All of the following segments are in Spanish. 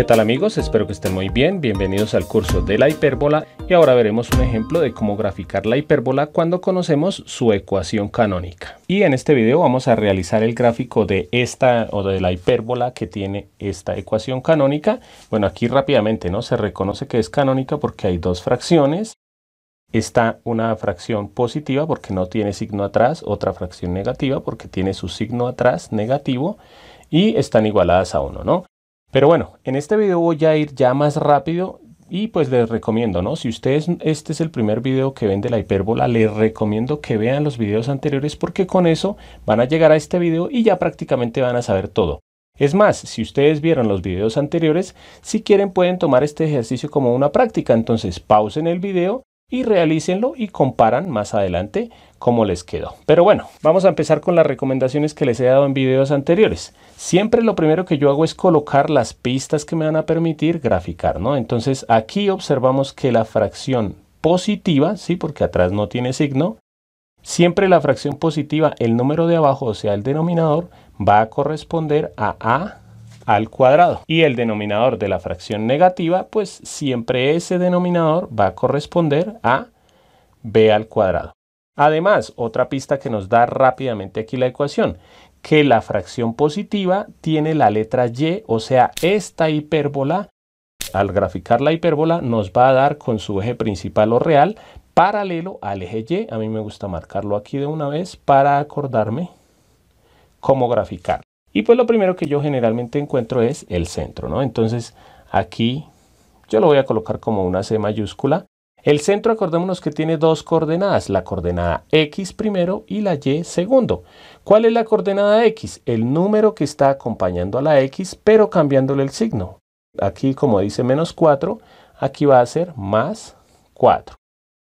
¿Qué tal amigos? Espero que estén muy bien, bienvenidos al curso de la hipérbola y ahora veremos un ejemplo de cómo graficar la hipérbola cuando conocemos su ecuación canónica. Y en este video vamos a realizar el gráfico de esta o de la hipérbola que tiene esta ecuación canónica. Bueno, aquí rápidamente no se reconoce que es canónica porque hay dos fracciones. Está una fracción positiva porque no tiene signo atrás, otra fracción negativa porque tiene su signo atrás negativo y están igualadas a 1, ¿no? Pero bueno, en este video voy a ir ya más rápido y pues les recomiendo, ¿no? Si ustedes, este es el primer video que ven de la hipérbola, les recomiendo que vean los videos anteriores porque con eso van a llegar a este video y ya prácticamente van a saber todo. Es más, si ustedes vieron los videos anteriores, si quieren pueden tomar este ejercicio como una práctica, entonces pausen el video y realícenlo y comparan más adelante cómo les quedó. Pero bueno, vamos a empezar con las recomendaciones que les he dado en videos anteriores. Siempre lo primero que yo hago es colocar las pistas que me van a permitir graficar, ¿no? Entonces aquí observamos que la fracción positiva, sí, porque atrás no tiene signo, siempre la fracción positiva, el número de abajo, o sea, el denominador, va a corresponder a A al cuadrado. Y el denominador de la fracción negativa, pues siempre ese denominador va a corresponder a b al cuadrado. Además, otra pista que nos da rápidamente aquí la ecuación, que la fracción positiva tiene la letra y, o sea, esta hipérbola, al graficar la hipérbola, nos va a dar con su eje principal o real paralelo al eje y. A mí me gusta marcarlo aquí de una vez para acordarme cómo graficar. Y pues lo primero que yo generalmente encuentro es el centro, ¿no? Entonces aquí yo lo voy a colocar como una C mayúscula. El centro, acordémonos que tiene dos coordenadas, la coordenada X primero y la Y segundo. ¿Cuál es la coordenada X? El número que está acompañando a la X, pero cambiándole el signo. Aquí, como dice menos 4, aquí va a ser más 4.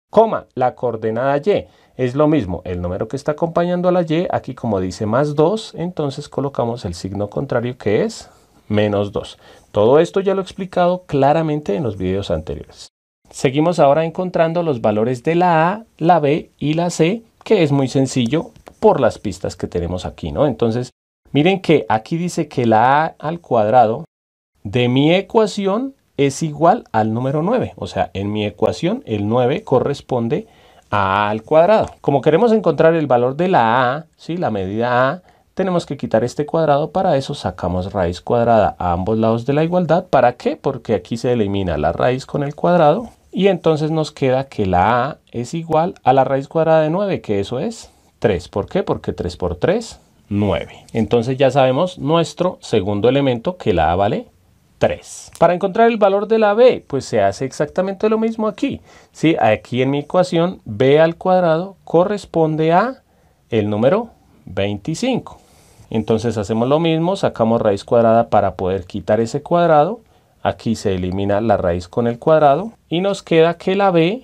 Coma, la coordenada Y. Es lo mismo, el número que está acompañando a la y, aquí como dice más 2, entonces colocamos el signo contrario que es menos 2. Todo esto ya lo he explicado claramente en los videos anteriores. Seguimos ahora encontrando los valores de la A, la B y la C, que es muy sencillo por las pistas que tenemos aquí, ¿no? Entonces, miren que aquí dice que la A al cuadrado de mi ecuación es igual al número 9. O sea, en mi ecuación el 9 corresponde a al cuadrado. Como queremos encontrar el valor de la a, la medida a, tenemos que quitar este cuadrado, para eso sacamos raíz cuadrada a ambos lados de la igualdad. ¿Para qué? Porque aquí se elimina la raíz con el cuadrado y entonces nos queda que la a es igual a la raíz cuadrada de 9, que eso es 3. ¿Por qué? Porque 3 por 3, 9. Entonces ya sabemos nuestro segundo elemento que la a vale 3. Para encontrar el valor de la b, pues se hace exactamente lo mismo aquí. ¿sí? Aquí en mi ecuación, b al cuadrado corresponde a el número 25. Entonces hacemos lo mismo, sacamos raíz cuadrada para poder quitar ese cuadrado. Aquí se elimina la raíz con el cuadrado y nos queda que la b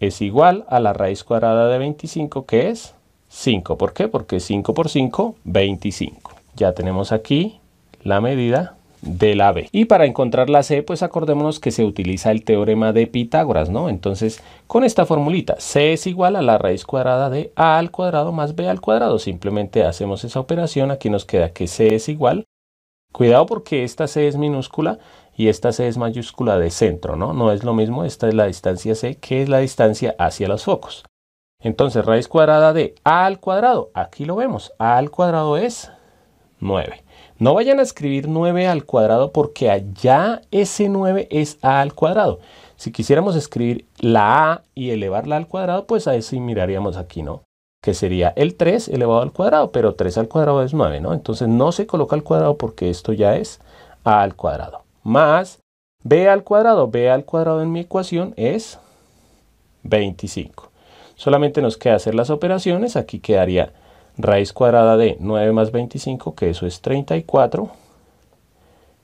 es igual a la raíz cuadrada de 25 que es 5. ¿Por qué? Porque 5 por 5, 25. Ya tenemos aquí la medida la B, Y para encontrar la C, pues acordémonos que se utiliza el teorema de Pitágoras, ¿no? Entonces, con esta formulita, C es igual a la raíz cuadrada de A al cuadrado más B al cuadrado. Simplemente hacemos esa operación, aquí nos queda que C es igual. Cuidado porque esta C es minúscula y esta C es mayúscula de centro, ¿no? No es lo mismo, esta es la distancia C, que es la distancia hacia los focos. Entonces, raíz cuadrada de A al cuadrado, aquí lo vemos, A al cuadrado es 9. No vayan a escribir 9 al cuadrado porque allá ese 9 es a al cuadrado. Si quisiéramos escribir la a y elevarla al cuadrado, pues a eso miraríamos aquí, ¿no? Que sería el 3 elevado al cuadrado, pero 3 al cuadrado es 9, ¿no? Entonces no se coloca al cuadrado porque esto ya es a al cuadrado. Más b al cuadrado. b al cuadrado en mi ecuación es 25. Solamente nos queda hacer las operaciones. Aquí quedaría raíz cuadrada de 9 más 25, que eso es 34.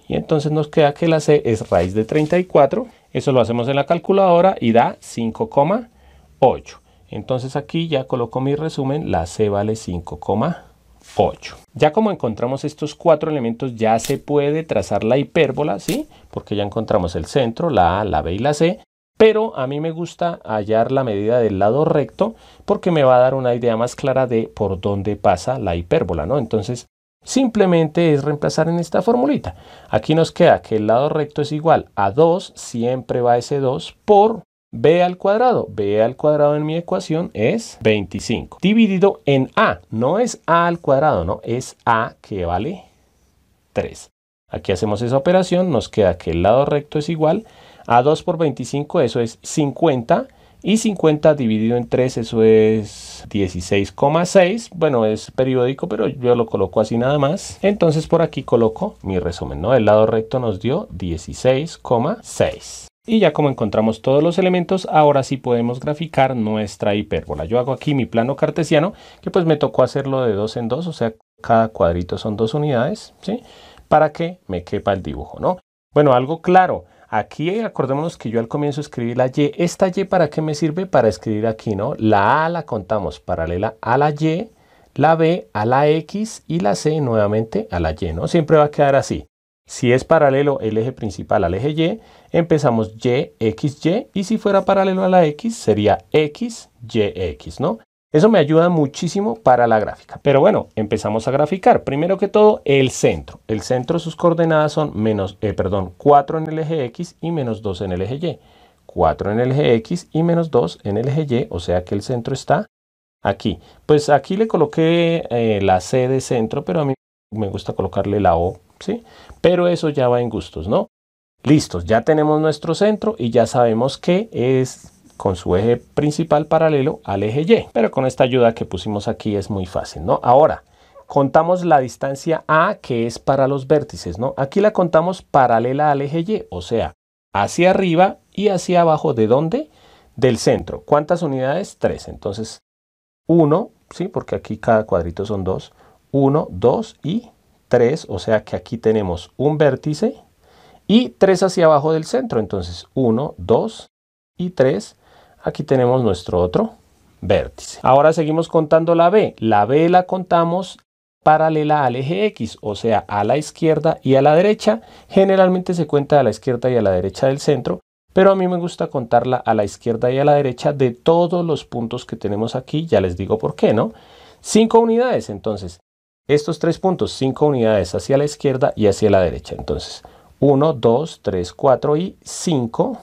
Y entonces nos queda que la C es raíz de 34. Eso lo hacemos en la calculadora y da 5,8. Entonces aquí ya coloco mi resumen, la C vale 5,8. Ya como encontramos estos cuatro elementos, ya se puede trazar la hipérbola, ¿sí? Porque ya encontramos el centro, la A, la B y la C. Pero a mí me gusta hallar la medida del lado recto porque me va a dar una idea más clara de por dónde pasa la hipérbola, ¿no? Entonces, simplemente es reemplazar en esta formulita. Aquí nos queda que el lado recto es igual a 2, siempre va ese 2, por b al cuadrado. b al cuadrado en mi ecuación es 25. Dividido en a. No es a al cuadrado, no. Es a que vale 3. Aquí hacemos esa operación. Nos queda que el lado recto es igual a 2 por 25 eso es 50 y 50 dividido en 3 eso es 16,6. Bueno, es periódico, pero yo lo coloco así nada más. Entonces por aquí coloco mi resumen, ¿no? El lado recto nos dio 16,6. Y ya como encontramos todos los elementos, ahora sí podemos graficar nuestra hipérbola. Yo hago aquí mi plano cartesiano, que pues me tocó hacerlo de dos en dos, o sea, cada cuadrito son dos unidades, ¿sí? Para que me quepa el dibujo, ¿no? Bueno, algo claro, Aquí acordémonos que yo al comienzo escribí la Y. ¿Esta Y para qué me sirve? Para escribir aquí, ¿no? La A la contamos paralela a la Y, la B a la X y la C nuevamente a la Y, ¿no? Siempre va a quedar así. Si es paralelo el eje principal al eje Y, empezamos Y, X, Y. Y si fuera paralelo a la X, sería X, Y, X, ¿no? Eso me ayuda muchísimo para la gráfica. Pero bueno, empezamos a graficar. Primero que todo, el centro. El centro, sus coordenadas son menos, eh, perdón, 4 en el eje X y menos 2 en el eje Y. 4 en el eje X y menos 2 en el eje Y, o sea que el centro está aquí. Pues aquí le coloqué eh, la C de centro, pero a mí me gusta colocarle la O, ¿sí? Pero eso ya va en gustos, ¿no? Listos, ya tenemos nuestro centro y ya sabemos que es con su eje principal paralelo al eje Y. Pero con esta ayuda que pusimos aquí es muy fácil, ¿no? Ahora, contamos la distancia A que es para los vértices, ¿no? Aquí la contamos paralela al eje Y, o sea, hacia arriba y hacia abajo, ¿de dónde? Del centro. ¿Cuántas unidades? 3. Entonces, 1, ¿sí? Porque aquí cada cuadrito son dos. Uno, dos y tres, o sea que aquí tenemos un vértice y tres hacia abajo del centro. Entonces, uno, dos y tres. Aquí tenemos nuestro otro vértice. Ahora seguimos contando la B. La B la contamos paralela al eje X, o sea, a la izquierda y a la derecha. Generalmente se cuenta a la izquierda y a la derecha del centro, pero a mí me gusta contarla a la izquierda y a la derecha de todos los puntos que tenemos aquí. Ya les digo por qué, ¿no? 5 unidades, entonces, estos tres puntos, 5 unidades hacia la izquierda y hacia la derecha. Entonces, 1, 2, 3, 4 y 5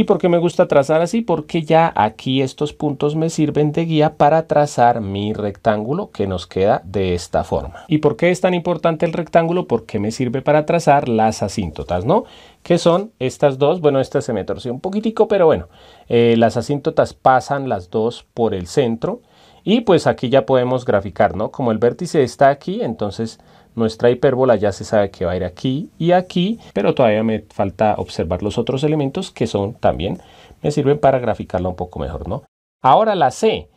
¿Y por qué me gusta trazar así? Porque ya aquí estos puntos me sirven de guía para trazar mi rectángulo que nos queda de esta forma. ¿Y por qué es tan importante el rectángulo? Porque me sirve para trazar las asíntotas, ¿no? que son estas dos. Bueno, esta se me torció un poquitico, pero bueno, eh, las asíntotas pasan las dos por el centro. Y pues aquí ya podemos graficar, ¿no? Como el vértice está aquí, entonces nuestra hipérbola ya se sabe que va a ir aquí y aquí, pero todavía me falta observar los otros elementos que son también, me sirven para graficarla un poco mejor, ¿no? Ahora la C,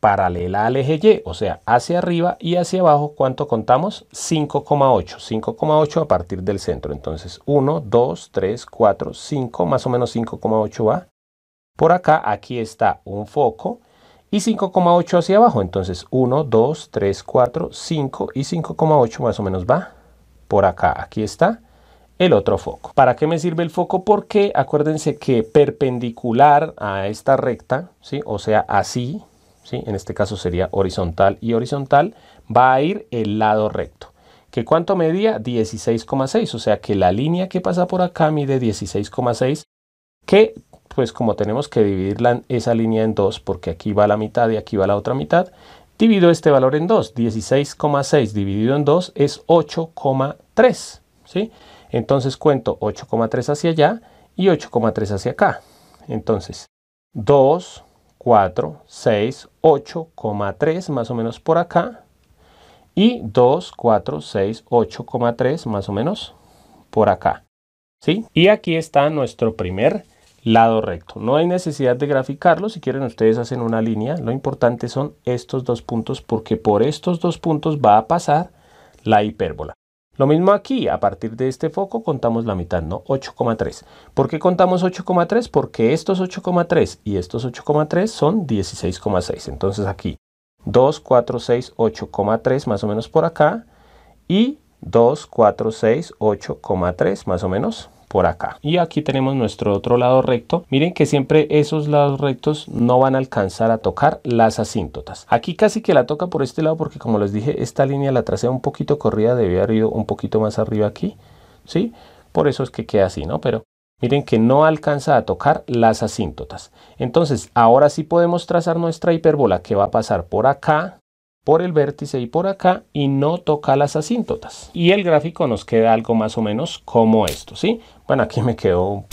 paralela al eje Y, o sea, hacia arriba y hacia abajo, ¿cuánto contamos? 5,8, 5,8 a partir del centro. Entonces 1, 2, 3, 4, 5, más o menos 5,8 va. Por acá, aquí está un foco, y 5,8 hacia abajo. Entonces 1, 2, 3, 4, 5 y 5,8 más o menos va por acá. Aquí está el otro foco. ¿Para qué me sirve el foco? Porque acuérdense que perpendicular a esta recta, ¿sí? o sea, así, ¿sí? en este caso sería horizontal y horizontal, va a ir el lado recto. ¿Que ¿Cuánto medía? 16,6, o sea que la línea que pasa por acá mide 16,6, que pues como tenemos que dividir esa línea en dos, porque aquí va la mitad y aquí va la otra mitad, divido este valor en 2. 16,6 dividido en 2 es 8,3. ¿sí? Entonces cuento 8,3 hacia allá y 8,3 hacia acá. Entonces 2, 4, 6, 8,3 más o menos por acá. Y 2, 4, 6, 8,3 más o menos por acá. ¿sí? Y aquí está nuestro primer lado recto. No hay necesidad de graficarlo, si quieren ustedes hacen una línea. Lo importante son estos dos puntos porque por estos dos puntos va a pasar la hipérbola. Lo mismo aquí, a partir de este foco contamos la mitad, ¿no? 8,3. ¿Por qué contamos 8,3? Porque estos 8,3 y estos 8,3 son 16,6. Entonces aquí 2, 4, 6, 8,3 más o menos por acá y 2, 4, 6, 8,3 más o menos por acá y aquí tenemos nuestro otro lado recto miren que siempre esos lados rectos no van a alcanzar a tocar las asíntotas aquí casi que la toca por este lado porque como les dije esta línea la tracé un poquito corrida debía haber ido un poquito más arriba aquí sí por eso es que queda así no pero Miren que no alcanza a tocar las asíntotas. Entonces, ahora sí podemos trazar nuestra hipérbola que va a pasar por acá, por el vértice y por acá y no toca las asíntotas. Y el gráfico nos queda algo más o menos como esto, ¿sí? Bueno, aquí me quedó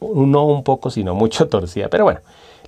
no un poco, sino mucho torcida, pero bueno,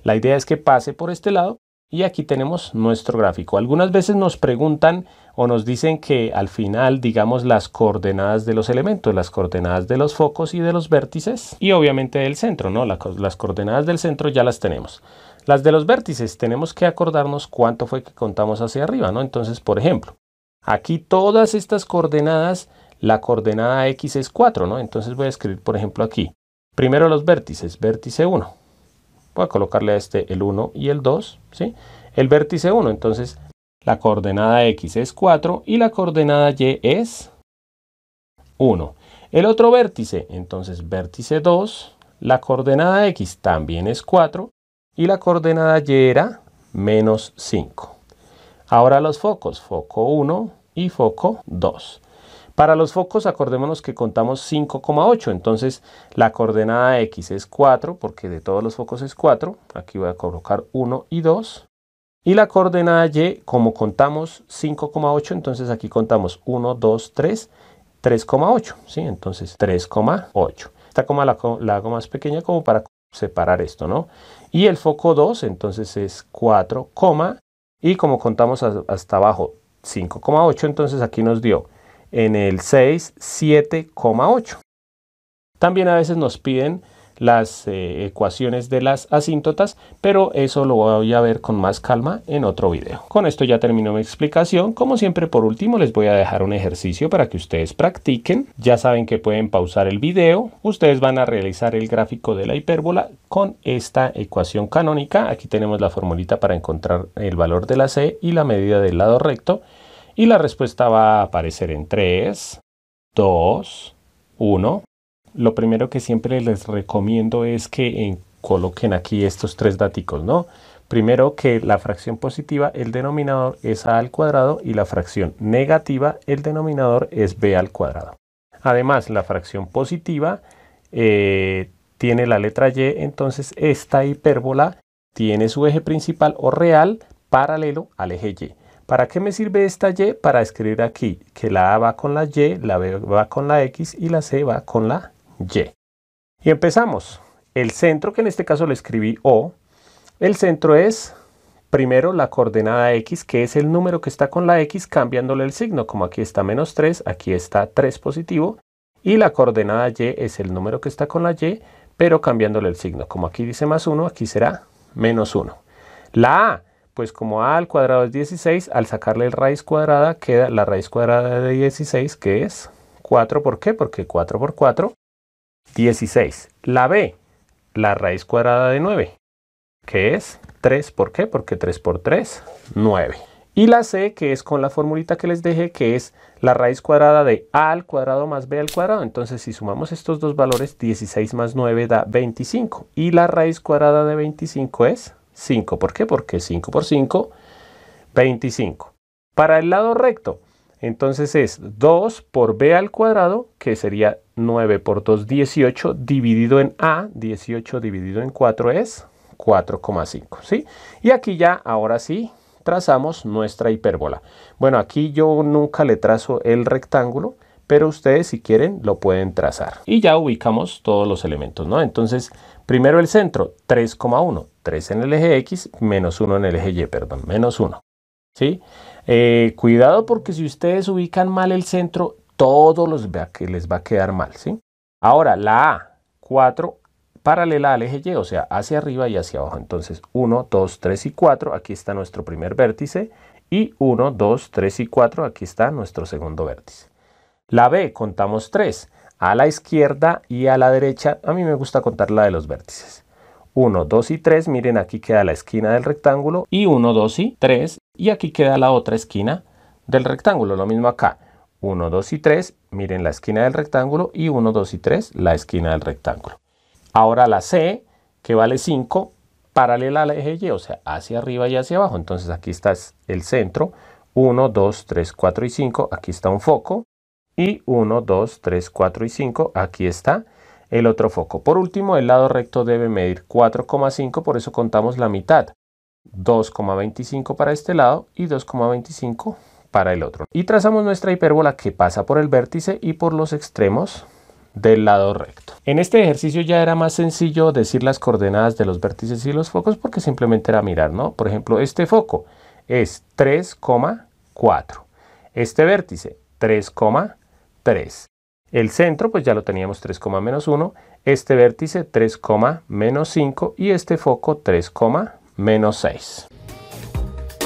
la idea es que pase por este lado y aquí tenemos nuestro gráfico. Algunas veces nos preguntan o nos dicen que al final digamos las coordenadas de los elementos, las coordenadas de los focos y de los vértices y obviamente del centro, ¿no? las coordenadas del centro ya las tenemos. Las de los vértices, tenemos que acordarnos cuánto fue que contamos hacia arriba, ¿no? Entonces, por ejemplo, aquí todas estas coordenadas, la coordenada x es 4, ¿no? Entonces voy a escribir, por ejemplo, aquí, primero los vértices, vértice 1. Voy a colocarle a este el 1 y el 2, ¿sí? El vértice 1, entonces la coordenada x es 4 y la coordenada y es 1. El otro vértice, entonces vértice 2, la coordenada x también es 4 y la coordenada y era menos 5. Ahora los focos, foco 1 y foco 2. Para los focos acordémonos que contamos 5,8, entonces la coordenada X es 4, porque de todos los focos es 4, aquí voy a colocar 1 y 2. Y la coordenada Y, como contamos 5,8, entonces aquí contamos 1, 2, 3, 3,8, Entonces 3,8. Esta coma la, la hago más pequeña como para separar esto, ¿no? Y el foco 2 entonces es 4, y como contamos hasta abajo 5,8, entonces aquí nos dio en el 6 7,8. También a veces nos piden las eh, ecuaciones de las asíntotas, pero eso lo voy a ver con más calma en otro video. Con esto ya termino mi explicación. Como siempre, por último, les voy a dejar un ejercicio para que ustedes practiquen. Ya saben que pueden pausar el video. Ustedes van a realizar el gráfico de la hipérbola con esta ecuación canónica. Aquí tenemos la formulita para encontrar el valor de la C y la medida del lado recto. Y la respuesta va a aparecer en 3, 2, 1 lo primero que siempre les recomiendo es que eh, coloquen aquí estos tres dáticos, ¿no? Primero que la fracción positiva, el denominador es a al cuadrado y la fracción negativa, el denominador es b al cuadrado. Además, la fracción positiva eh, tiene la letra y, entonces esta hipérbola tiene su eje principal o real paralelo al eje y. ¿Para qué me sirve esta y? Para escribir aquí que la a va con la y, la b va con la x y la c va con la y. empezamos. El centro, que en este caso le escribí O, el centro es primero la coordenada X, que es el número que está con la X, cambiándole el signo, como aquí está menos 3, aquí está 3 positivo, y la coordenada Y es el número que está con la Y, pero cambiándole el signo, como aquí dice más 1, aquí será menos 1. La A, pues como A al cuadrado es 16, al sacarle el raíz cuadrada, queda la raíz cuadrada de 16, que es 4, ¿por qué? Porque 4 por 4 16. La B, la raíz cuadrada de 9, que es 3. ¿Por qué? Porque 3 por 3, 9. Y la C, que es con la formulita que les dejé, que es la raíz cuadrada de A al cuadrado más B al cuadrado. Entonces, si sumamos estos dos valores, 16 más 9 da 25. Y la raíz cuadrada de 25 es 5. ¿Por qué? Porque 5 por 5, 25. Para el lado recto, entonces es 2 por B al cuadrado, que sería 9 por 2, 18, dividido en A, 18 dividido en 4 es 4,5, ¿sí? Y aquí ya, ahora sí, trazamos nuestra hipérbola. Bueno, aquí yo nunca le trazo el rectángulo, pero ustedes si quieren lo pueden trazar. Y ya ubicamos todos los elementos, ¿no? Entonces, primero el centro, 3,1, 3 en el eje X, menos 1 en el eje Y, perdón, menos 1, ¿sí? Eh, cuidado porque si ustedes ubican mal el centro, todos los que les va a quedar mal, ¿sí? Ahora, la A, 4 paralela al eje Y, o sea, hacia arriba y hacia abajo. Entonces, 1, 2, 3 y 4, aquí está nuestro primer vértice. Y 1, 2, 3 y 4, aquí está nuestro segundo vértice. La B, contamos 3, a la izquierda y a la derecha. A mí me gusta contar la de los vértices. 1, 2 y 3, miren aquí queda la esquina del rectángulo y 1, 2 y 3 y aquí queda la otra esquina del rectángulo, lo mismo acá. 1, 2 y 3, miren la esquina del rectángulo y 1, 2 y 3, la esquina del rectángulo. Ahora la C, que vale 5, paralela al eje Y, o sea, hacia arriba y hacia abajo. Entonces aquí está el centro, 1, 2, 3, 4 y 5, aquí está un foco. Y 1, 2, 3, 4 y 5, aquí está el otro foco. Por último, el lado recto debe medir 4,5, por eso contamos la mitad. 2,25 para este lado y 2,25 para para el otro. Y trazamos nuestra hipérbola que pasa por el vértice y por los extremos del lado recto. En este ejercicio ya era más sencillo decir las coordenadas de los vértices y los focos porque simplemente era mirar, ¿no? Por ejemplo, este foco es 3,4. Este vértice, 3,3. El centro, pues ya lo teníamos 3,-1. Este vértice, 3,-5. Y este foco, 3,-6.